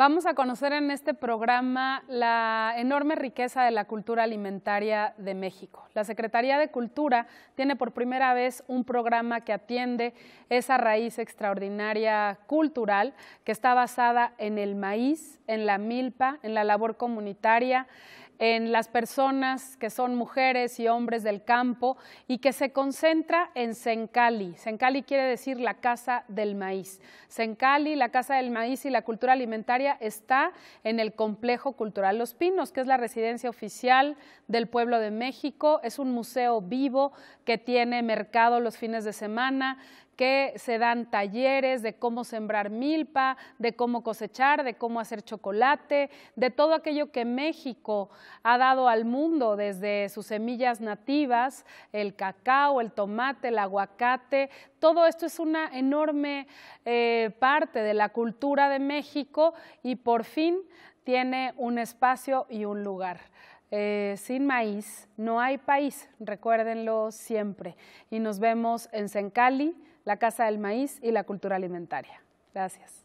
Vamos a conocer en este programa la enorme riqueza de la cultura alimentaria de México. La Secretaría de Cultura tiene por primera vez un programa que atiende esa raíz extraordinaria cultural que está basada en el maíz, en la milpa, en la labor comunitaria, en las personas que son mujeres y hombres del campo y que se concentra en Sencali. Sencali quiere decir la casa del maíz. Sencali, la casa del maíz y la cultura alimentaria está en el complejo cultural Los Pinos, que es la residencia oficial del pueblo de México. Es un museo vivo que tiene mercado los fines de semana, que se dan talleres de cómo sembrar milpa, de cómo cosechar, de cómo hacer chocolate, de todo aquello que México ha dado al mundo desde sus semillas nativas, el cacao, el tomate, el aguacate. Todo esto es una enorme eh, parte de la cultura de México y por fin tiene un espacio y un lugar. Eh, sin maíz no hay país, recuérdenlo siempre. Y nos vemos en Sencali la Casa del Maíz y la Cultura Alimentaria. Gracias.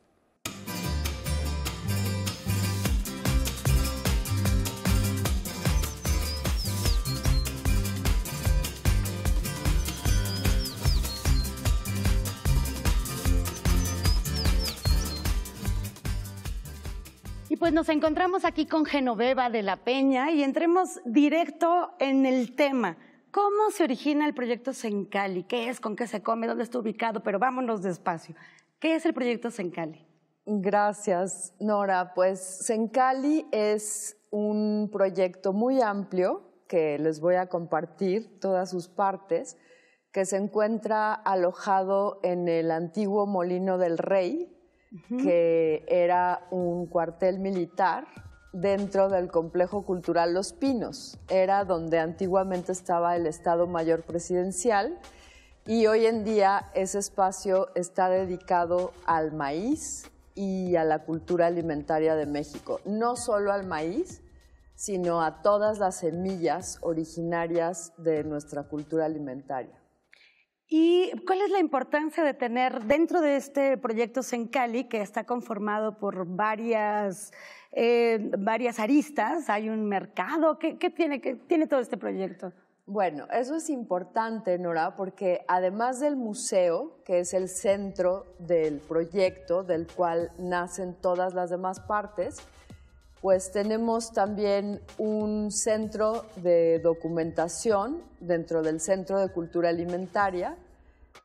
Y pues nos encontramos aquí con Genoveva de la Peña y entremos directo en el tema. ¿Cómo se origina el proyecto Sencali? ¿Qué es? ¿Con qué se come? ¿Dónde está ubicado? Pero vámonos despacio. ¿Qué es el proyecto Sencali? Gracias, Nora. Pues Sencali es un proyecto muy amplio que les voy a compartir todas sus partes, que se encuentra alojado en el antiguo Molino del Rey, que era un cuartel militar dentro del complejo cultural Los Pinos. Era donde antiguamente estaba el Estado Mayor Presidencial y hoy en día ese espacio está dedicado al maíz y a la cultura alimentaria de México. No solo al maíz, sino a todas las semillas originarias de nuestra cultura alimentaria. ¿Y cuál es la importancia de tener dentro de este proyecto Sencali, que está conformado por varias, eh, varias aristas? ¿Hay un mercado? ¿Qué, tiene, qué tiene todo este proyecto? Bueno, eso es importante, Nora, porque además del museo, que es el centro del proyecto del cual nacen todas las demás partes, pues tenemos también un centro de documentación dentro del Centro de Cultura Alimentaria,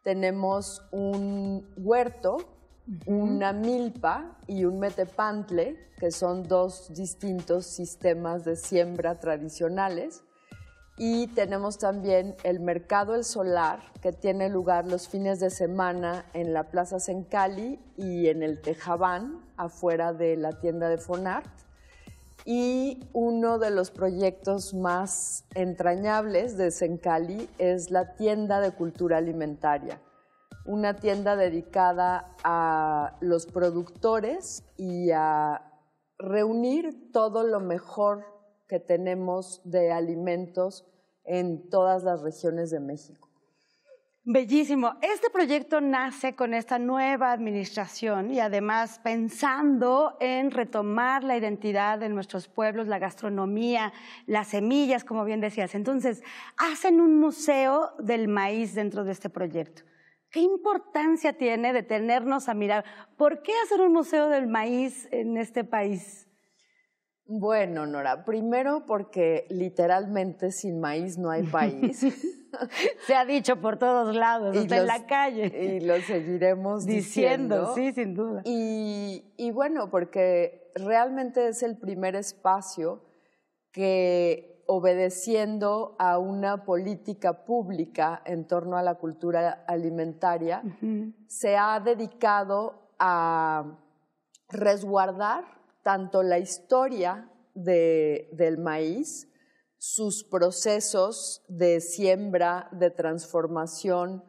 tenemos un huerto, una milpa y un metepantle, que son dos distintos sistemas de siembra tradicionales. Y tenemos también el Mercado El Solar, que tiene lugar los fines de semana en la Plaza Sencali y en el Tejabán, afuera de la tienda de Fonart. Y uno de los proyectos más entrañables de Sencali es la tienda de cultura alimentaria, una tienda dedicada a los productores y a reunir todo lo mejor que tenemos de alimentos en todas las regiones de México. Bellísimo. Este proyecto nace con esta nueva administración y además pensando en retomar la identidad de nuestros pueblos, la gastronomía, las semillas, como bien decías. Entonces, hacen un museo del maíz dentro de este proyecto. ¿Qué importancia tiene de tenernos a mirar por qué hacer un museo del maíz en este país? Bueno, Nora, primero porque literalmente sin maíz no hay país. Se ha dicho por todos lados, en la calle. Y lo seguiremos diciendo. sí, sin duda. Y, bueno, porque realmente es el primer espacio que obedeciendo a una política pública en torno a la cultura alimentaria, se ha dedicado a resguardar tanto la historia del maíz, sus procesos de siembra, de transformación,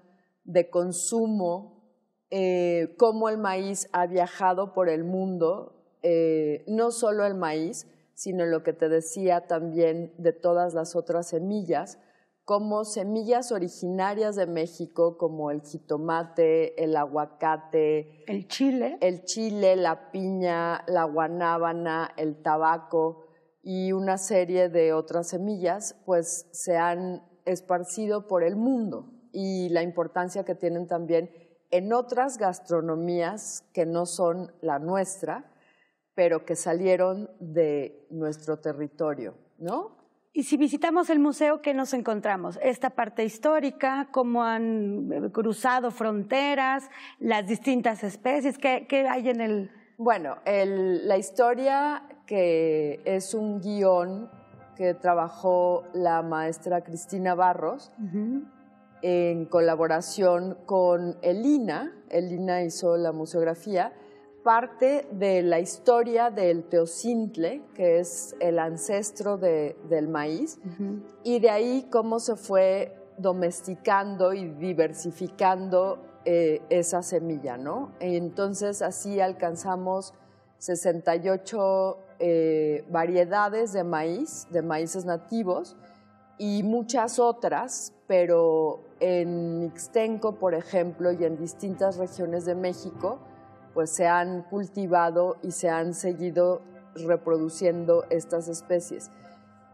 de consumo, eh, cómo el maíz ha viajado por el mundo, eh, no solo el maíz, sino lo que te decía también de todas las otras semillas, como semillas originarias de México, como el jitomate, el aguacate, el chile, el chile, la piña, la guanábana, el tabaco y una serie de otras semillas, pues se han esparcido por el mundo y la importancia que tienen también en otras gastronomías que no son la nuestra, pero que salieron de nuestro territorio, ¿no? Y si visitamos el museo, ¿qué nos encontramos? Esta parte histórica, cómo han eh, cruzado fronteras, las distintas especies, ¿qué, hay en el...? Bueno, la historia que es un guión que trabajó la maestra Cristina Barros en colaboración con Elina, Elina hizo la museografía, parte de la historia del teocintle, que es el ancestro del maíz, y de ahí cómo se fue domesticando y diversificando eh, esa semilla, ¿no? Entonces así alcanzamos 68 eh, variedades de maíz, de maíces nativos, y muchas otras, pero en Ixtenco, por ejemplo, y en distintas regiones de México, pues se han cultivado y se han seguido reproduciendo estas especies.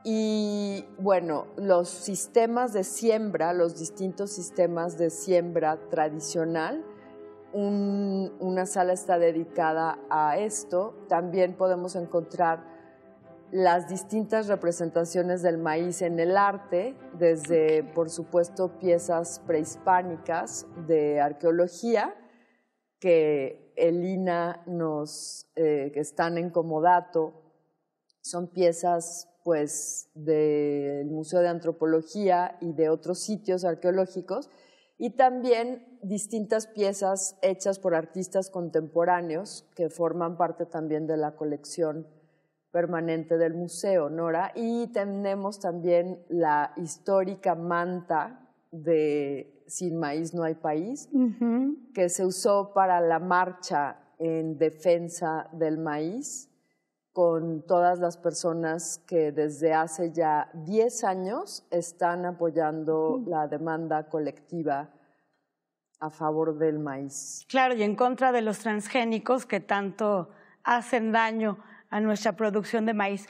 Y bueno, los sistemas de siembra, los distintos sistemas de siembra tradicional, una sala está dedicada a esto. También podemos encontrar las distintas representaciones del maíz en el arte, desde, por supuesto, piezas prehispánicas de arqueología, que Elina, nos, eh, que están en Comodato, son piezas pues del Museo de Antropología y de otros sitios arqueológicos y también distintas piezas hechas por artistas contemporáneos que forman parte también de la colección permanente del museo, Nora, y tenemos también la histórica manta de sin maíz no hay país, que se usó para la marcha en defensa del maíz con todas las personas que desde hace ya 10 años están apoyando la demanda colectiva a favor del maíz. Claro, y en contra de los transgénicos que tanto hacen daño a nuestra producción de maíz.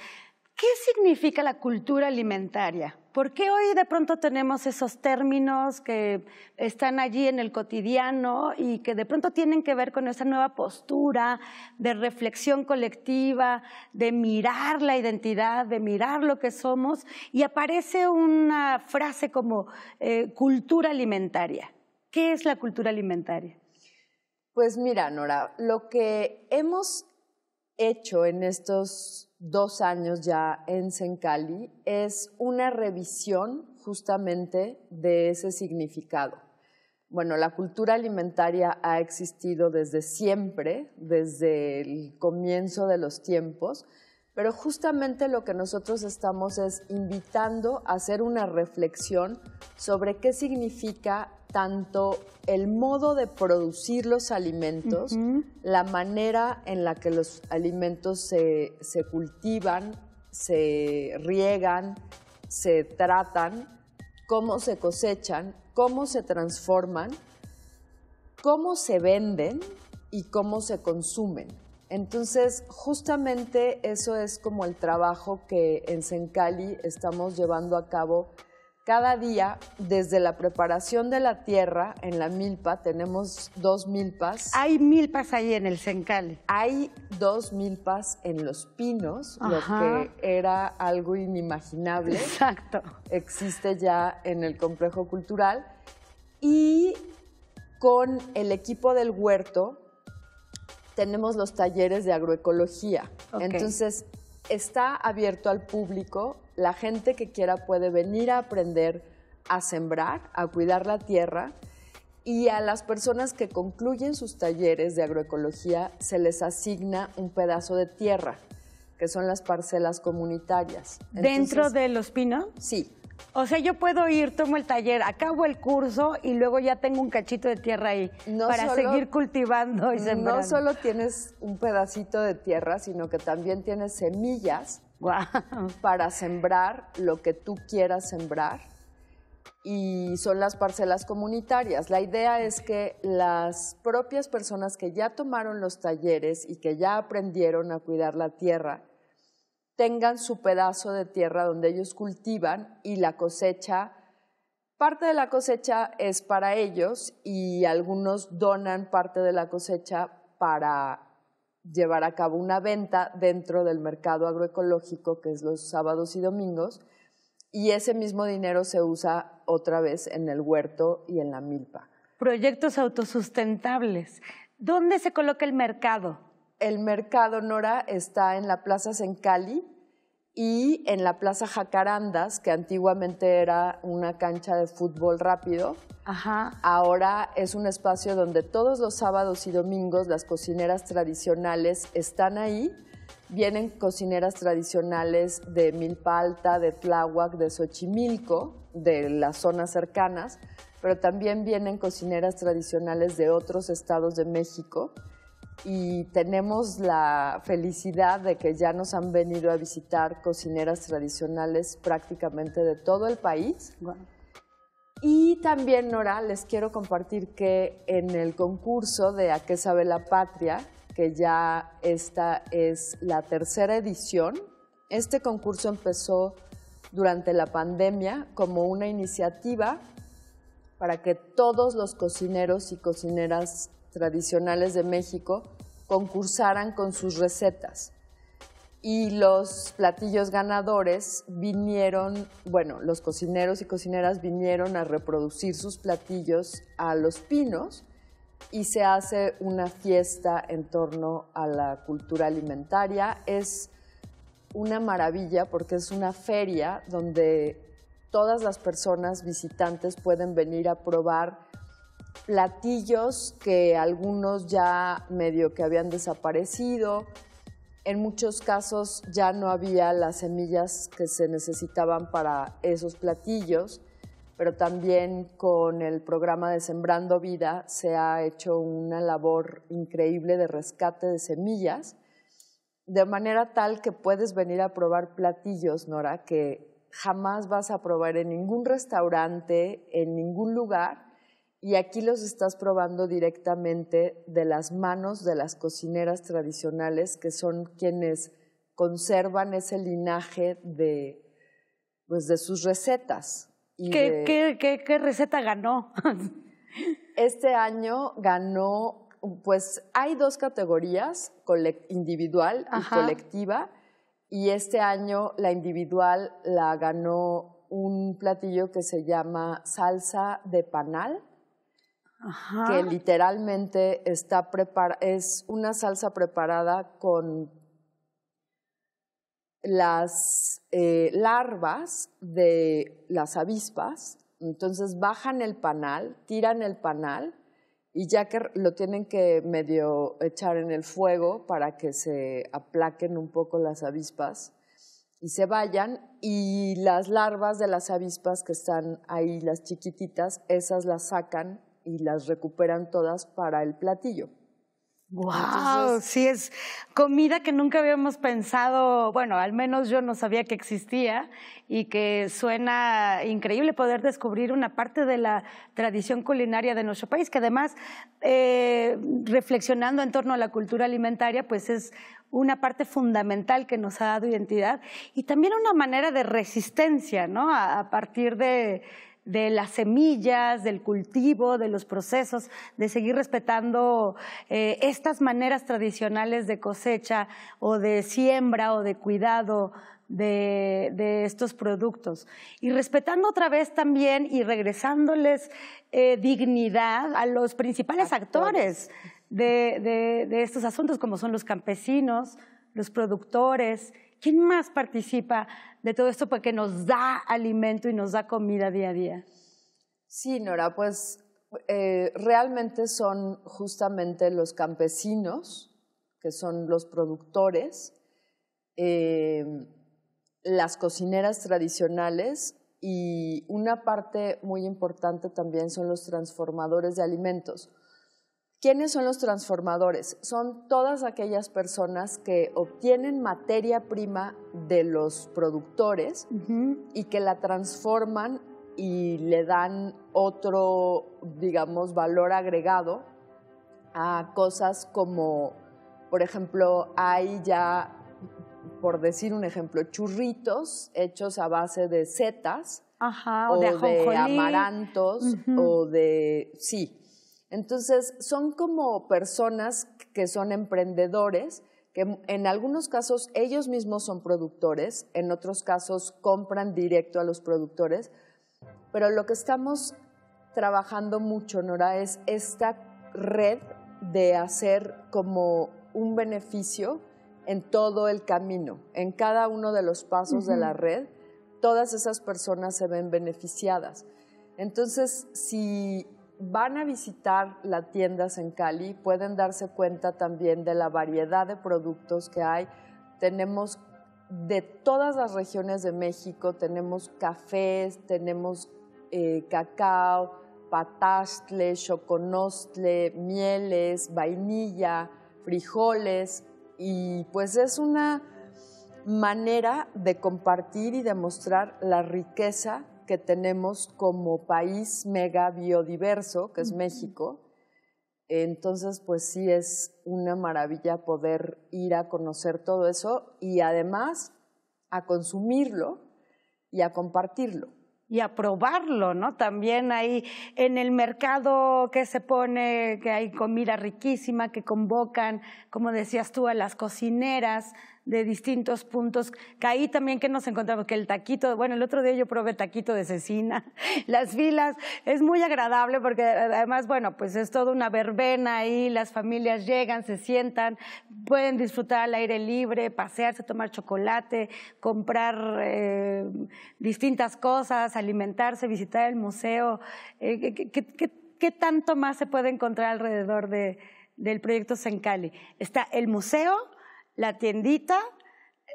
¿Qué significa la cultura alimentaria? ¿Por qué hoy de pronto tenemos esos términos que están allí en el cotidiano y que de pronto tienen que ver con esa nueva postura de reflexión colectiva, de mirar la identidad, de mirar lo que somos? Y aparece una frase como eh, cultura alimentaria. ¿Qué es la cultura alimentaria? Pues mira, Nora, lo que hemos hecho en estos dos años ya en Sencali es una revisión justamente de ese significado. Bueno, la cultura alimentaria ha existido desde siempre, desde el comienzo de los tiempos, pero justamente lo que nosotros estamos es invitando a hacer una reflexión sobre qué significa tanto el modo de producir los alimentos, la manera en la que los alimentos se, se cultivan, se riegan, se tratan, cómo se cosechan, cómo se transforman, cómo se venden y cómo se consumen. Entonces, justamente eso es como el trabajo que en Sencali estamos llevando a cabo cada día, desde la preparación de la tierra en la milpa, tenemos dos milpas. Hay milpas ahí en el Sencal. Hay dos milpas en los pinos, lo que era algo inimaginable. Exacto. Existe ya en el complejo cultural. Y con el equipo del huerto tenemos los talleres de agroecología. Entonces, está abierto al público la gente que quiera puede venir a aprender a sembrar, a cuidar la tierra y a las personas que concluyen sus talleres de agroecología se les asigna un pedazo de tierra, que son las parcelas comunitarias. ¿Dentro de los pinos? Sí. O sea, yo puedo ir, tomo el taller, acabo el curso y luego ya tengo un cachito de tierra ahí para seguir cultivando y sembrando. No solo tienes un pedacito de tierra, sino que también tienes semillas para sembrar lo que tú quieras sembrar y son las parcelas comunitarias. La idea es que las propias personas que ya tomaron los talleres y que ya aprendieron a cuidar la tierra tengan su pedazo de tierra donde ellos cultivan y la cosecha, parte de la cosecha es para ellos y algunos donan parte de la cosecha para llevar a cabo una venta dentro del mercado agroecológico, que es los sábados y domingos, y ese mismo dinero se usa otra vez en el huerto y en la milpa. Proyectos autosustentables. ¿Dónde se coloca el mercado? El mercado, Nora, está en la Plaza Sencali, y en la Plaza Jacarandas, que antiguamente era una cancha de fútbol rápido, ahora es un espacio donde todos los sábados y domingos las cocineras tradicionales están ahí. Vienen cocineras tradicionales de Milpalta, de Tláhuac, de Xochimilco, de las zonas cercanas, pero también vienen cocineras tradicionales de otros estados de México y tenemos la felicidad de que ya nos han venido a visitar cocineras tradicionales prácticamente de todo el país. Y también, Nora, les quiero compartir que en el concurso de A qué sabe la patria, que ya esta es la tercera edición, este concurso empezó durante la pandemia como una iniciativa para que todos los cocineros y cocineras tradicionales de México concursaran con sus recetas. Y los platillos ganadores vinieron, bueno, los cocineros y cocineras vinieron a reproducir sus platillos a los pinos y se hace una fiesta en torno a la cultura alimentaria. Es una maravilla porque es una feria donde todas las personas visitantes pueden venir a probar platillos que algunos ya medio que habían desaparecido. En muchos casos ya no había las semillas que se necesitaban para esos platillos, pero también con el programa de Sembrando Vida se ha hecho una labor increíble de rescate de semillas, de manera tal que puedes venir a probar platillos, Nora, que jamás vas a probar en ningún restaurante, en ningún lugar, y aquí los estás probando directamente de las manos de las cocineras tradicionales que son quienes conservan ese linaje de, pues, sus recetas. ¿Qué, receta ganó? este año ganó, pues hay dos categorías, individual y colectiva, y este año la individual la ganó un platillo que se llama salsa de panal que literalmente está es una salsa preparada con las eh, larvas de las avispas. Entonces bajan el panal, tiran el panal y ya que lo tienen que medio echar en el fuego para que se aplaquen un poco las avispas y se vayan y las larvas de las avispas que están ahí, las chiquititas, esas las sacan y las recuperan todas para el platillo. Wow, sí es comida que nunca habíamos pensado, bueno, al menos yo no sabía que existía y que suena increíble poder descubrir una parte de la tradición culinaria de nuestro país, que además eh, reflexionando en torno a la cultura alimentaria, pues es una parte fundamental que nos ha dado identidad y también una manera de resistencia, ¿no? a partir de de las semillas, del cultivo, de los procesos, de seguir respetando eh, estas maneras tradicionales de cosecha o de siembra o de cuidado de, estos productos. Y respetando otra vez también y regresándoles eh, dignidad a los principales actores, de, estos asuntos, como son los campesinos, los productores, ¿Quién más participa de todo esto porque nos da alimento y nos da comida día a día? Sí, Nora, pues eh, realmente son justamente los campesinos, que son los productores, em, las cocineras tradicionales y una parte muy importante también son los transformadores de alimentos. ¿Quiénes son los transformadores? Son todas aquellas personas que obtienen materia prima de los productores y que la transforman y le dan otro, digamos, valor agregado a cosas como, por ejemplo, hay ya, por decir un ejemplo, churritos hechos a base de setas Ajá, o, de, amarantos o de, sí, entonces, son como personas que son emprendedores, que en algunos casos ellos mismos son productores, en otros casos compran directo a los productores, pero lo que estamos trabajando mucho, Nora, es esta red de hacer como un beneficio en todo el camino, en cada uno de los pasos de la red, todas esas personas se ven beneficiadas. Entonces, si van a visitar las tiendas en Cali, pueden darse cuenta también de la variedad de productos que hay. Tenemos de todas las regiones de México, tenemos cafés, tenemos eh, cacao, patastle, choconostle, mieles, vainilla, frijoles y pues es una manera de compartir y demostrar la riqueza que tenemos como país mega biodiverso, que es México. Entonces, pues sí es una maravilla poder ir a conocer todo eso y además a consumirlo y a compartirlo. Y a probarlo, ¿no? También ahí en el mercado que se pone, que hay comida riquísima, que convocan, como decías tú, a las cocineras, de distintos puntos. Caí también que nos encontramos, que el taquito, bueno, el otro día yo probé taquito de cecina, las filas, es muy agradable porque además, bueno, pues es toda una verbena ahí, las familias llegan, se sientan, pueden disfrutar al aire libre, pasearse, tomar chocolate, comprar eh, distintas cosas, alimentarse, visitar el museo. Eh, ¿qué, tanto más se puede encontrar alrededor del proyecto Sencali? Está el museo, la tiendita,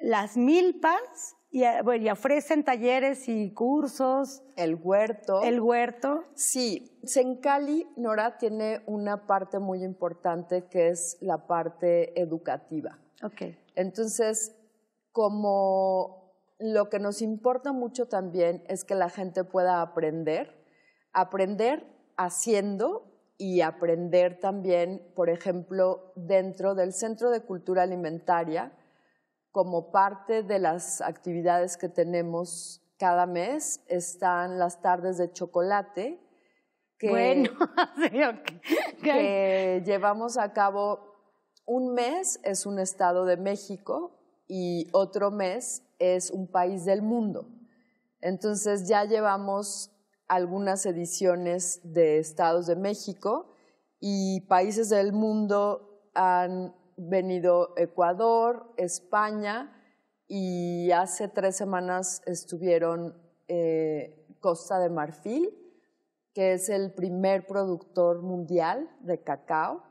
las milpas, eh, y, ofrecen talleres y cursos. El huerto. El huerto. Sí, Sencali, Nora, tiene una parte muy importante que es la parte educativa. Ok. Entonces, como lo que nos importa mucho también es que la gente pueda aprender, aprender haciendo y aprender también, por ejemplo, dentro del Centro de Cultura Alimentaria, como parte de las actividades que tenemos cada mes, están las tardes de chocolate que, que llevamos a cabo un mes es un estado de México y otro mes es un país del mundo. Entonces ya llevamos algunas ediciones de Estados de México y países del mundo han venido Ecuador, España y hace tres semanas estuvieron eh, Costa de Marfil, que es el primer productor mundial de cacao.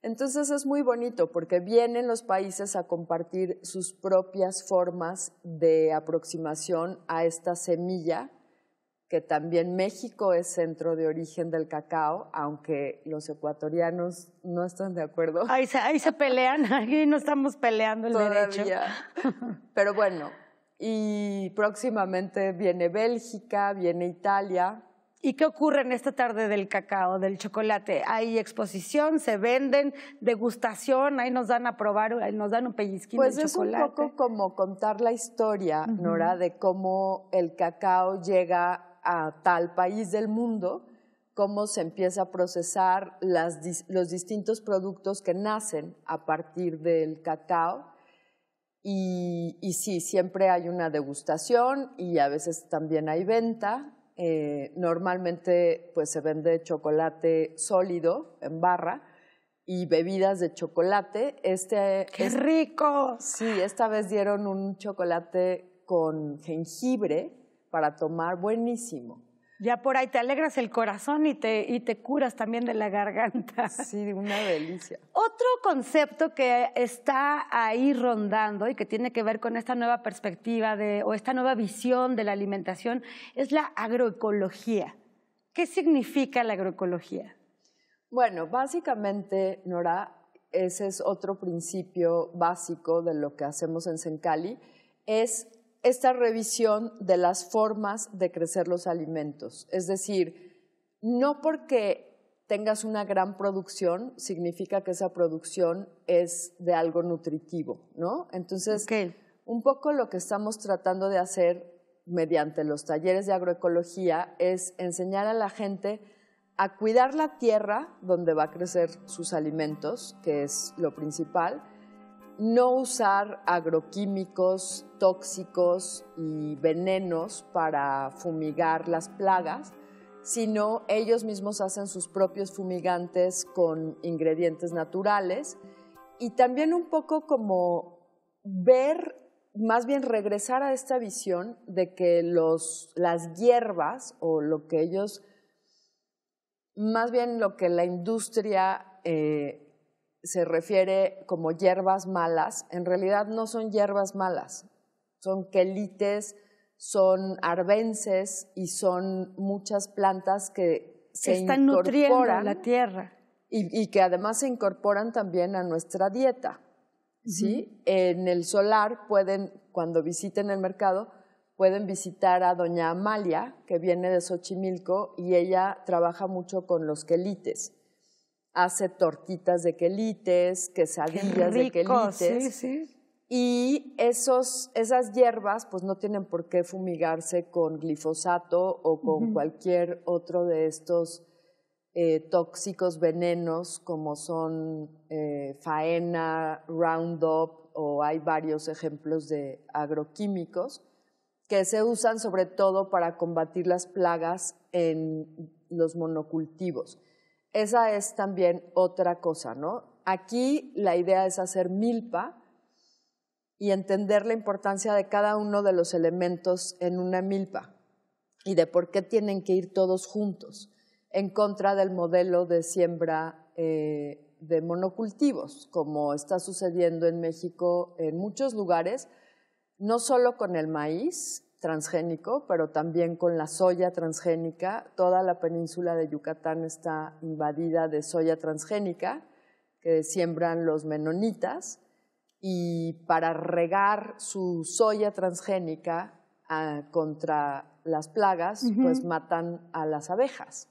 Entonces es muy bonito porque vienen los países a compartir sus propias formas de aproximación a esta semilla que también México es centro de origen del cacao, aunque los ecuatorianos no están de acuerdo. Ahí se, ahí se pelean, ahí no estamos peleando el Todavía. derecho. Pero bueno, y próximamente viene Bélgica, viene Italia. ¿Y qué ocurre en esta tarde del cacao, del chocolate? Hay exposición, se venden, degustación, ahí nos dan a probar, nos dan un pellizquín pues de chocolate. Pues es un poco como contar la historia, Nora, de cómo el cacao llega a tal país del mundo, cómo se empieza a procesar los distintos productos que nacen a partir del cacao. Y, sí, siempre hay una degustación y a veces también hay venta. Eh, normalmente pues se vende chocolate sólido en barra y bebidas de chocolate. Este, ¡Qué rico! Sí, esta vez dieron un chocolate con jengibre para tomar, buenísimo. Ya por ahí te alegras el corazón y te, curas también de la garganta. Sí, una delicia. Otro concepto que está ahí rondando y que tiene que ver con esta nueva perspectiva de, o esta nueva visión de la alimentación es la agroecología. ¿Qué significa la agroecología? Bueno, básicamente, Nora, ese es otro principio básico de lo que hacemos en Sencali, es esta revisión de las formas de crecer los alimentos. Es decir, no porque tengas una gran producción significa que esa producción es de algo nutritivo, ¿no? Entonces, un poco lo que estamos tratando de hacer mediante los talleres de agroecología es enseñar a la gente a cuidar la tierra donde va a crecer sus alimentos, que es lo principal, no usar agroquímicos tóxicos y venenos para fumigar las plagas, sino ellos mismos hacen sus propios fumigantes con ingredientes naturales y también un poco como ver, más bien regresar a esta visión de que las hierbas o lo que ellos, más bien lo que la industria... Eh, se refiere como hierbas malas, en realidad no son hierbas malas, son quelites, son arbences y son muchas plantas que se, incorporan están nutriendo la tierra. Y, que además se incorporan también a nuestra dieta. En el solar pueden, cuando visiten el mercado, pueden visitar a doña Amalia, que viene de Xochimilco, y ella trabaja mucho con los quelites hace tortitas de quelites, quesadillas de quelites. Y esas hierbas pues no tienen por qué fumigarse con glifosato o con cualquier otro de estos eh, tóxicos venenos como son eh, faena, roundup o hay varios ejemplos de agroquímicos que se usan sobre todo para combatir las plagas en los monocultivos. Esa es también otra cosa, ¿no? Aquí la idea es hacer milpa y entender la importancia de cada uno de los elementos en una milpa y de por qué tienen que ir todos juntos en contra del modelo de siembra eh, de monocultivos, como está sucediendo en México en muchos lugares, no solo con el maíz, transgénico, pero también con la soya transgénica. Toda la península de Yucatán está invadida de soya transgénica que siembran los menonitas y para regar su soya transgénica ah, contra las plagas, pues matan a las abejas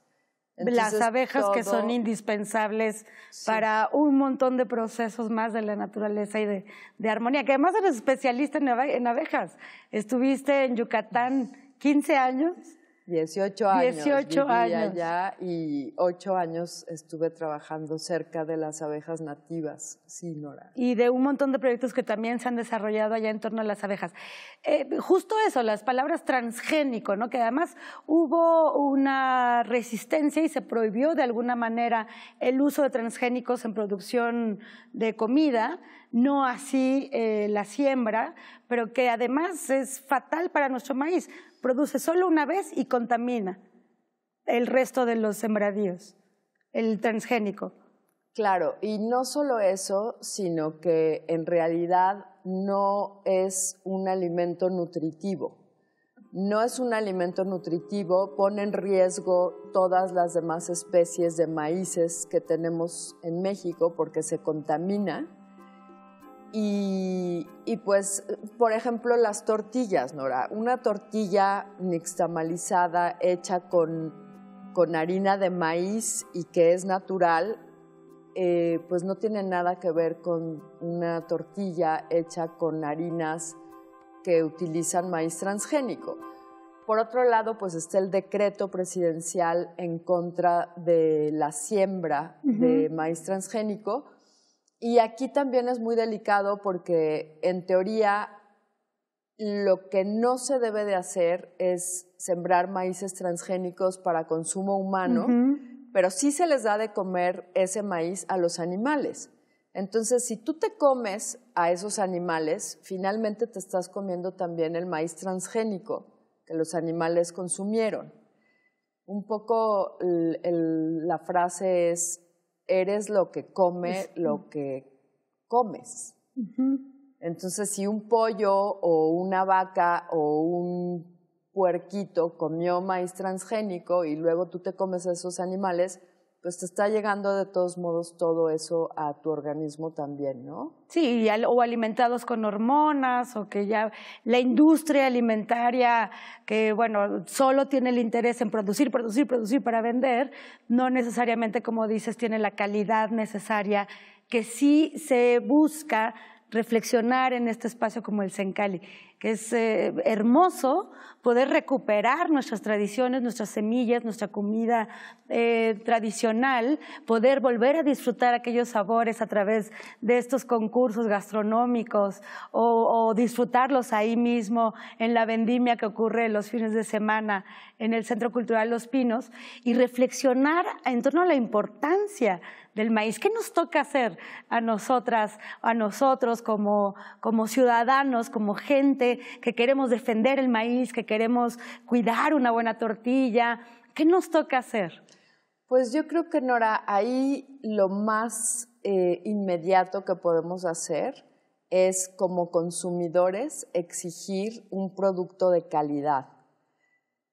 las abejas que son indispensables para un montón de procesos más de la naturaleza y de, de armonía, que además eres especialista en, en abejas. Estuviste en Yucatán 15 años 18 años. 18 y ocho años estuve trabajando cerca de las abejas nativas, sí, Nora. Y de un montón de proyectos que también se han desarrollado allá en torno a las abejas. Eh, justo eso, las palabras transgénico, ¿no? Que además hubo una resistencia y se prohibió de alguna manera el uso de transgénicos en producción de comida no así eh, la siembra, pero que además es fatal para nuestro maíz. Produce solo una vez y contamina el resto de los sembradíos, el transgénico. Claro, y no solo eso, sino que en realidad no es un alimento nutritivo. No es un alimento nutritivo, pone en riesgo todas las demás especies de maíces que tenemos en México porque se contamina y, pues, por ejemplo, las tortillas, Nora. Una tortilla nixtamalizada hecha con, con harina de maíz y que es natural, eh, pues no tiene nada que ver con una tortilla hecha con harinas que utilizan maíz transgénico. Por otro lado, pues está el decreto presidencial en contra de la siembra de maíz transgénico y aquí también es muy delicado porque en teoría lo que no se debe de hacer es sembrar maíces transgénicos para consumo humano, pero sí se les da de comer ese maíz a los animales. Entonces, si tú te comes a esos animales, finalmente te estás comiendo también el maíz transgénico que los animales consumieron. Un poco la frase es, eres lo que come lo que comes. Entonces, si un pollo o una vaca o un puerquito comió maíz transgénico y luego tú te comes a esos animales, pues te está llegando de todos modos todo eso a tu organismo también, ¿no? Sí, o alimentados con hormonas, o que ya la industria alimentaria, que bueno, solo tiene el interés en producir, producir, producir para vender, no necesariamente, como dices, tiene la calidad necesaria que sí se busca reflexionar en este espacio como el Sencali es eh, hermoso poder recuperar nuestras tradiciones, nuestras semillas, nuestra comida eh, tradicional, poder volver a disfrutar aquellos sabores a través de estos concursos gastronómicos o, disfrutarlos ahí mismo en la vendimia que ocurre los fines de semana en el Centro Cultural Los Pinos y reflexionar en torno a la importancia del maíz. ¿Qué nos toca hacer a nosotras, a nosotros como ciudadanos, como gente que, queremos defender el maíz, que queremos cuidar una buena tortilla. ¿Qué nos toca hacer? Pues yo creo que, Nora, ahí lo más eh, inmediato que podemos hacer es como consumidores exigir un producto de calidad.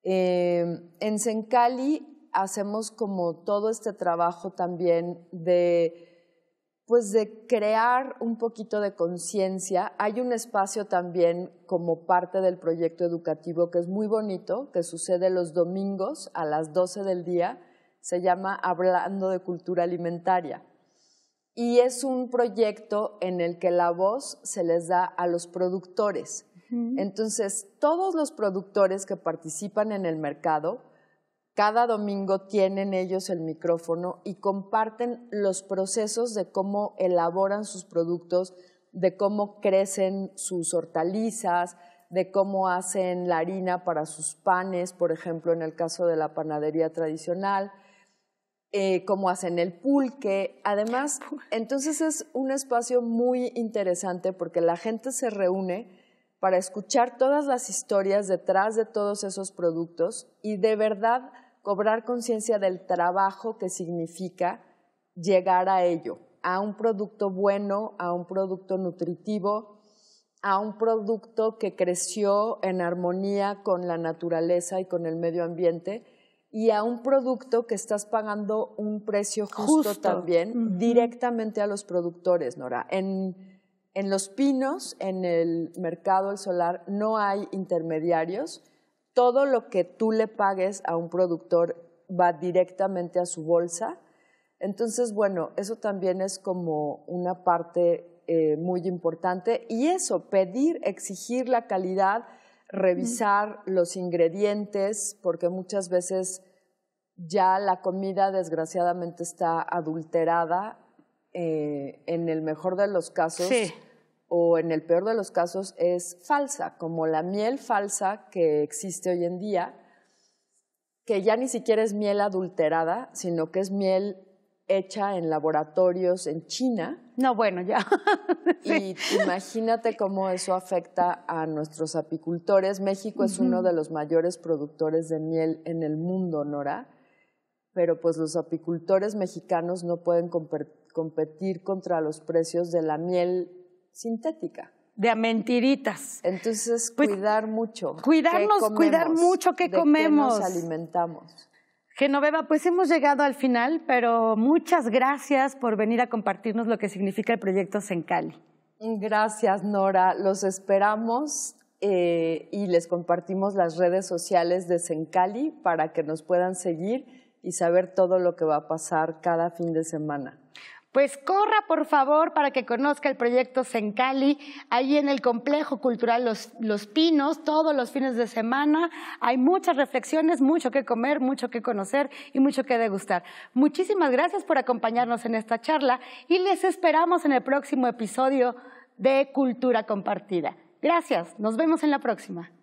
Em, en Sencali hacemos como todo este trabajo también de pues de crear un poquito de conciencia. Hay un espacio también como parte del proyecto educativo que es muy bonito, que sucede los domingos a las 12 del día, se llama Hablando de Cultura Alimentaria. Y es un proyecto en el que la voz se les da a los productores. Entonces, todos los productores que participan en el mercado cada domingo tienen ellos el micrófono y comparten los procesos de cómo elaboran sus productos, de cómo crecen sus hortalizas, de cómo hacen la harina para sus panes, por ejemplo, en el caso de la panadería tradicional, eh, cómo hacen el pulque. Además, entonces es un espacio muy interesante porque la gente se reúne para escuchar todas las historias detrás de todos esos productos y de verdad cobrar conciencia del trabajo que significa llegar a ello, a un producto bueno, a un producto nutritivo, a un producto que creció en armonía con la naturaleza y con el medio ambiente y a un producto que estás pagando un precio justo, también directamente a los productores, Nora. En, en los pinos, en el mercado del solar, no hay intermediarios todo lo que tú le pagues a un productor va directamente a su bolsa. Entonces, bueno, eso también es como una parte eh, muy importante. Y eso, pedir, exigir la calidad, revisar los ingredientes, porque muchas veces ya la comida desgraciadamente está adulterada eh, en el mejor de los casos o en el peor de los casos es falsa, como la miel falsa que existe hoy en día, que ya ni siquiera es miel adulterada, sino que es miel hecha en laboratorios en China. No, bueno, ya. Y imagínate cómo eso afecta a nuestros apicultores. México es uno de los mayores productores de miel en el mundo, Nora, pero pues los apicultores mexicanos no pueden competir contra los precios de la miel sintética. De a mentiritas. Entonces, cuidar mucho. Cuidarnos, pues, cuidar mucho qué comemos. nos alimentamos. Genoveva, pues hemos llegado al final, pero muchas gracias por venir a compartirnos lo que significa el proyecto Sencali. Gracias, Nora. Los esperamos eh, y les compartimos las redes sociales de Sencali para que nos puedan seguir y saber todo lo que va a pasar cada fin de semana. Pues corra, por favor, para que conozca el proyecto Sencali, ahí en el Complejo Cultural los, los, Pinos, todos los fines de semana. Hay muchas reflexiones, mucho que comer, mucho que conocer y mucho que degustar. Muchísimas gracias por acompañarnos en esta charla y les esperamos en el próximo episodio de Cultura Compartida. Gracias, nos vemos en la próxima.